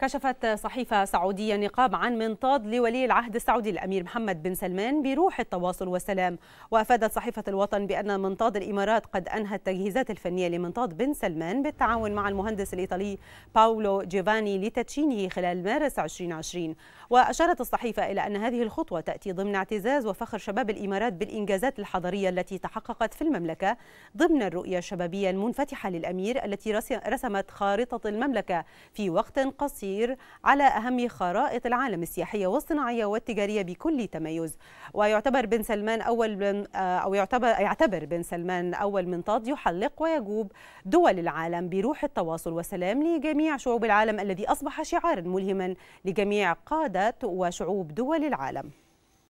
كشفت صحيفة سعودية نقاب عن منطاد لولي العهد السعودي الأمير محمد بن سلمان بروح التواصل والسلام وأفادت صحيفة الوطن بأن منطاد الإمارات قد أنهى التجهيزات الفنية لمنطاد بن سلمان بالتعاون مع المهندس الإيطالي باولو جيفاني لتدشينه خلال مارس 2020 وأشارت الصحيفة إلى أن هذه الخطوة تأتي ضمن اعتزاز وفخر شباب الإمارات بالإنجازات الحضارية التي تحققت في المملكة ضمن الرؤية الشبابية المنفتحة للأمير التي رسمت خارطة المملكة في وقت قصير التقرير على أهم خرائط العالم السياحية والصناعية والتجارية بكل تميز ويعتبر بن سلمان أول من آه، أو يعتبر يعتبر بن سلمان أول منطاد يحلق ويجوب دول العالم بروح التواصل والسلام لجميع شعوب العالم الذي أصبح شعارا ملهما لجميع قادة وشعوب دول العالم